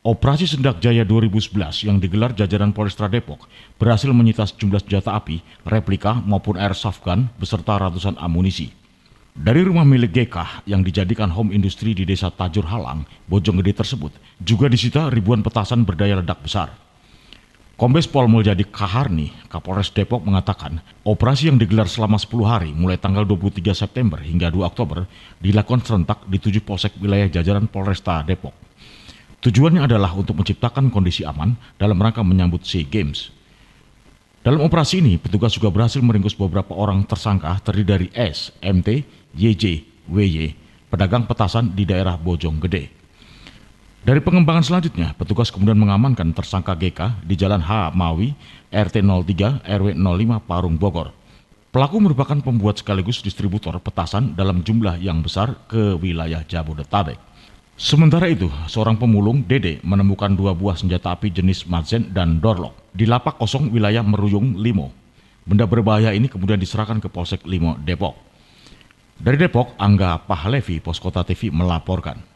Operasi Sendak Jaya 2011 yang digelar jajaran Polresta Depok berhasil menyita sejumlah senjata api, replika maupun airsoft gun beserta ratusan amunisi. Dari rumah milik GK yang dijadikan home industri di desa Tajur Halang, Bojonggede tersebut juga disita ribuan petasan berdaya ledak besar. Kombes Pol Muljadi Kaharni, Kapolres Depok mengatakan, operasi yang digelar selama 10 hari mulai tanggal 23 September hingga 2 Oktober dilakukan serentak di tujuh polsek wilayah jajaran Polresta Depok. Tujuannya adalah untuk menciptakan kondisi aman dalam rangka menyambut SEA Games. Dalam operasi ini, petugas juga berhasil meringkus beberapa orang tersangka terdiri dari S, MT, YJ, WY, pedagang petasan di daerah Bojonggede. Dari pengembangan selanjutnya, petugas kemudian mengamankan tersangka GK di Jalan H. Mawi, RT 03, RW 05, Parung, Bogor. Pelaku merupakan pembuat sekaligus distributor petasan dalam jumlah yang besar ke wilayah Jabodetabek. Sementara itu, seorang pemulung, Dede, menemukan dua buah senjata api jenis Mazen dan Dorlok di lapak kosong wilayah Meruyung, Limo. Benda berbahaya ini kemudian diserahkan ke Polsek Limo, Depok. Dari Depok, Angga Pahlevi, Poskota TV melaporkan.